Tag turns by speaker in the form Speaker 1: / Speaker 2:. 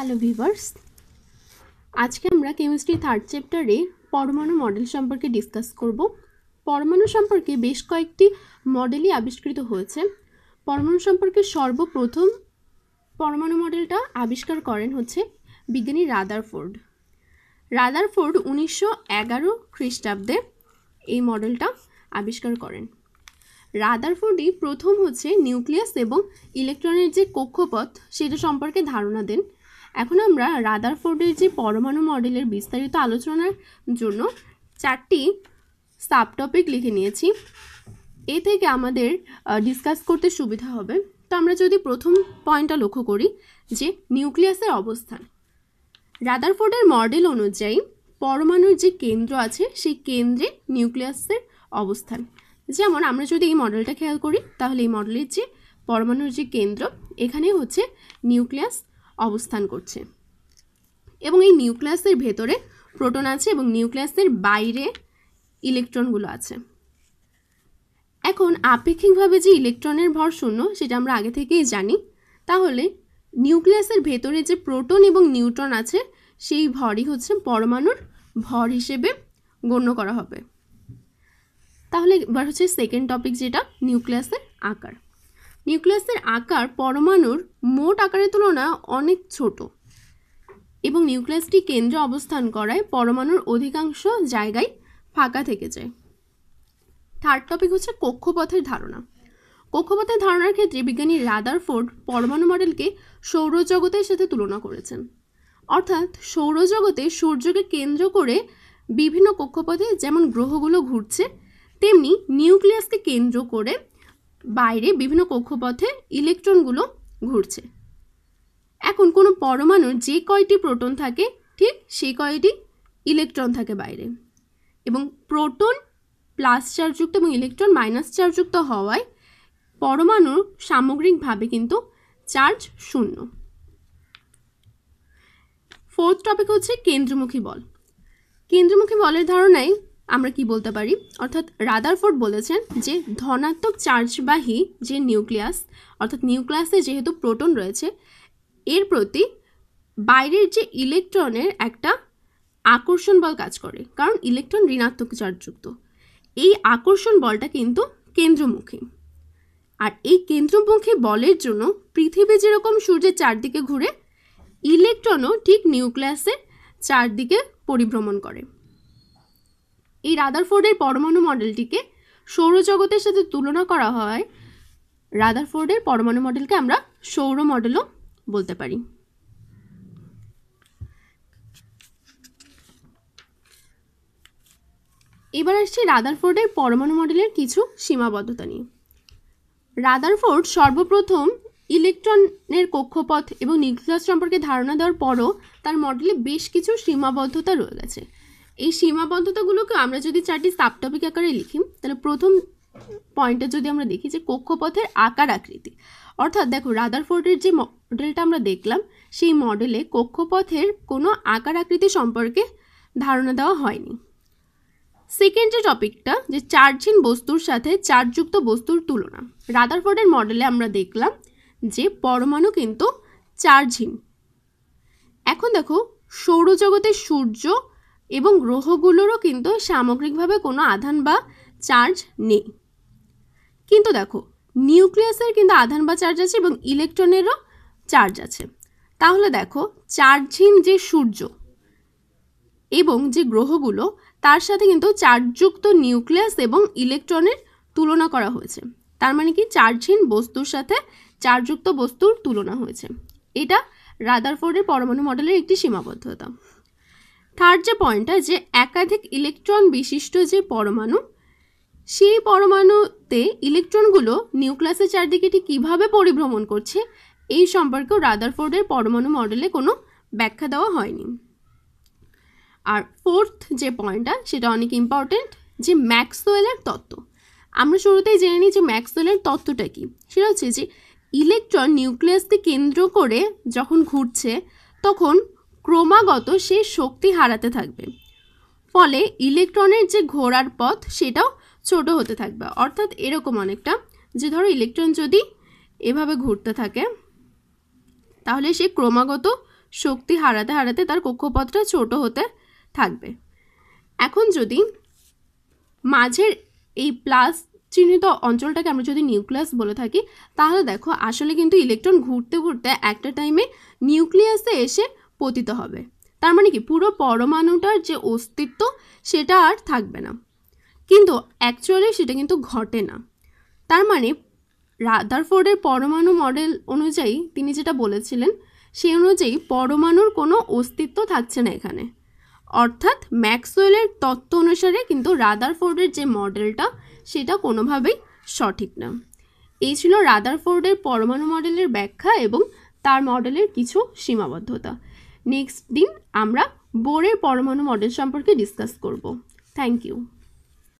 Speaker 1: hello viewers আজকে আমরা chemistry third চ্যাপ্টারে পরমাণু মডেল সম্পর্কে ডিসকাস করব পরমাণু সম্পর্কে বেশ কয়েকটি মডেলই আবিষ্কৃত হয়েছে পরমাণু সম্পর্কে সর্বপ্রথম পরমাণু মডেলটা আবিষ্কার করেন হচ্ছে বিজ্ঞানী রাদারফোর্ড রাদারফোর্ড উনিশশো এগারো খ্রিস্টাব্দে এই মডেলটা আবিষ্কার করেন রাদারফোর্ডই প্রথম হচ্ছে নিউক্লিয়াস এবং ইলেকট্রনের যে কক্ষপথ সেটা সম্পর্কে ধারণা দেন এখন আমরা রাদারফোর্ডের যে পরমাণু মডেলের বিস্তারিত আলোচনার জন্য চারটি সাবটপিক লিখে নিয়েছি এ থেকে আমাদের ডিসকাস করতে সুবিধা হবে তো আমরা যদি প্রথম পয়েন্টটা লক্ষ্য করি যে নিউক্লিয়াসের অবস্থান রাদারফোর্ডের মডেল অনুযায়ী পরমাণুর যে কেন্দ্র আছে সেই কেন্দ্রে নিউক্লিয়াসের অবস্থান যেমন আমরা যদি এই মডেলটা খেয়াল করি তাহলে এই মডেলের যে পরমাণুর যে কেন্দ্র এখানে হচ্ছে নিউক্লিয়াস অবস্থান করছে এবং এই নিউক্লিয়াসের ভেতরে প্রোটন আছে এবং নিউক্লিয়াসের বাইরে ইলেকট্রনগুলো আছে এখন আপেক্ষিকভাবে যে ইলেকট্রনের ভর শূন্য সেটা আমরা আগে থেকেই জানি তাহলে নিউক্লিয়াসের ভেতরে যে প্রোটন এবং নিউট্রন আছে সেই ভরই হচ্ছে পরমাণুর ভর হিসেবে গণ্য করা হবে তাহলে এবার হচ্ছে সেকেন্ড টপিক যেটা নিউক্লিয়াসের আকার নিউক্লিয়াসের আকার পরমাণুর মোট আকারের তুলনা অনেক ছোট এবং নিউক্লিয়াসটি কেন্দ্রে অবস্থান করায় পরমাণুর অধিকাংশ জায়গায় ফাঁকা থেকে যায় থার্ড টপিক হচ্ছে কক্ষপথের ধারণা কক্ষপথের ধারণার ক্ষেত্রে বিজ্ঞানী রাদার ফোর্ড পরমাণু মডেলকে সৌরজগতের সাথে তুলনা করেছেন অর্থাৎ সৌরজগতে সূর্যকে কেন্দ্র করে বিভিন্ন কক্ষপথে যেমন গ্রহগুলো ঘুরছে তেমনি নিউক্লিয়াসকে কেন্দ্র করে বাইরে বিভিন্ন কক্ষপথে ইলেকট্রনগুলো ঘুরছে এখন কোনো পরমাণুর যে কয়টি প্রোটন থাকে ঠিক সেই কয়টি ইলেকট্রন থাকে বাইরে এবং প্রোটন প্লাস চার্জযুক্ত এবং ইলেকট্রন মাইনাস চার্জযুক্ত হওয়ায় পরমাণুর সামগ্রিকভাবে কিন্তু চার্জ শূন্য ফোর্থ টপিক হচ্ছে কেন্দ্রমুখী বল কেন্দ্রমুখী বলের ধারণায় আমরা কি বলতে পারি অর্থাৎ রাদারফোর্ড বলেছেন যে ধনাত্মক চার্জবাহী যে নিউক্লিয়াস অর্থাৎ নিউক্লিয়াসে যেহেতু প্রোটন রয়েছে এর প্রতি বাইরের যে ইলেকট্রনের একটা আকর্ষণ বল কাজ করে কারণ ইলেকট্রন ঋণাত্মক চার্জযুক্ত এই আকর্ষণ বলটা কিন্তু কেন্দ্রমুখী আর এই কেন্দ্রমুখী বলের জন্য পৃথিবী যেরকম সূর্যের চারদিকে ঘুরে ইলেকট্রনও ঠিক নিউক্লিয়াসের চারদিকে পরিভ্রমণ করে এই রাদারফোর্ডের পরমাণু মডেলটিকে সৌরজগতের সাথে তুলনা করা হয় রাদারফোর্ডের পরমাণু মডেলকে আমরা সৌর মডেলও বলতে পারি এবার আসছি রাদারফোর্ডের পরমাণু মডেলের কিছু সীমাবদ্ধতা নিয়ে রাদারফোর্ড সর্বপ্রথম ইলেকট্রনের কক্ষপথ এবং নিউক্লিয়াস সম্পর্কে ধারণা দেওয়ার পরও তার মডেলে বেশ কিছু সীমাবদ্ধতা রয়ে গেছে এই সীমাবদ্ধতাগুলোকে আমরা যদি চারটি সাবটপিক আকারে লিখি তাহলে প্রথম পয়েন্টে যদি আমরা দেখি যে কক্ষপথের আকার আকৃতি অর্থাৎ দেখো রাদারফোর্ডের যে মডেলটা আমরা দেখলাম সেই মডেলে কক্ষপথের কোনো আকার আকৃতি সম্পর্কে ধারণা দেওয়া হয়নি সেকেন্ড যে টপিকটা যে চার্জহীন বস্তুর সাথে চার্জযুক্ত বস্তুর তুলনা রাদারফোর্ডের মডেলে আমরা দেখলাম যে পরমাণু কিন্তু চার্জহীন এখন দেখো সৌরজগতের সূর্য এবং গ্রহগুলোরও কিন্তু সামগ্রিকভাবে কোনো আধান বা চার্জ নেই কিন্তু দেখো নিউক্লিয়াসের কিন্তু আধান বা চার্জ আছে এবং ইলেকট্রনেরও চার্জ আছে তাহলে দেখো চার্জহীন যে সূর্য এবং যে গ্রহগুলো তার সাথে কিন্তু চার্জযুক্ত নিউক্লিয়াস এবং ইলেকট্রনের তুলনা করা হয়েছে তার মানে কি চার্জহীন বস্তুর সাথে চার্জযুক্ত বস্তুর তুলনা হয়েছে এটা রাদারফোর্ডের পরমাণু মডেলের একটি সীমাবদ্ধতা থার্ড যে পয়েন্টটা যে একাধিক ইলেকট্রন বিশিষ্ট যে পরমাণু সেই পরমাণুতে ইলেকট্রনগুলো নিউক্লিয়াসের চারদিকে এটি কীভাবে পরিভ্রমণ করছে এই সম্পর্কেও রাদারফোর্ডের পরমাণু মডেলে কোনো ব্যাখ্যা দেওয়া হয়নি আর ফোর্থ যে পয়েন্টটা সেটা অনেক ইম্পর্টেন্ট যে ম্যাক্সওয়েলের তত্ত্ব আমরা শুরুতেই জেনে নিই যে ম্যাক্সওয়েলের তত্ত্বটা কী সেটা হচ্ছে যে ইলেকট্রন নিউক্লিয়াসকে কেন্দ্র করে যখন ঘুরছে তখন ক্রমাগত সে শক্তি হারাতে থাকবে ফলে ইলেকট্রনের যে ঘোরার পথ সেটাও ছোট হতে থাকবে অর্থাৎ এরকম অনেকটা যে ধরো ইলেকট্রন যদি এভাবে ঘুরতে থাকে তাহলে সে ক্রমাগত শক্তি হারাতে হারাতে তার কক্ষপথটা ছোট হতে থাকবে এখন যদি মাঝের এই প্লাস চিহ্নিত অঞ্চলটাকে আমরা যদি নিউক্লিয়াস বলে থাকি তাহলে দেখো আসলে কিন্তু ইলেকট্রন ঘুরতে ঘুরতে একটা টাইমে নিউক্লিয়াসে এসে পতিত হবে তার মানে কি পুরো পরমাণুটার যে অস্তিত্ব সেটা আর থাকবে না কিন্তু অ্যাকচুয়ালি সেটা কিন্তু ঘটে না তার মানে রাদারফোর্ডের পরমাণু মডেল অনুযায়ী তিনি যেটা বলেছিলেন সেই অনুযায়ী পরমাণুর কোনো অস্তিত্ব থাকছে না এখানে অর্থাৎ ম্যাক্সওয়েলের তত্ত্ব অনুসারে কিন্তু রাদারফোর্ডের যে মডেলটা সেটা কোনোভাবেই সঠিক না এই ছিল রাদারফোর্ডের পরমাণু মডেলের ব্যাখ্যা এবং তার মডেলের কিছু সীমাবদ্ধতা নেক্সট দিন আমরা বোরের পরমাণু মডেল সম্পর্কে ডিসকাস করব থ্যাংক ইউ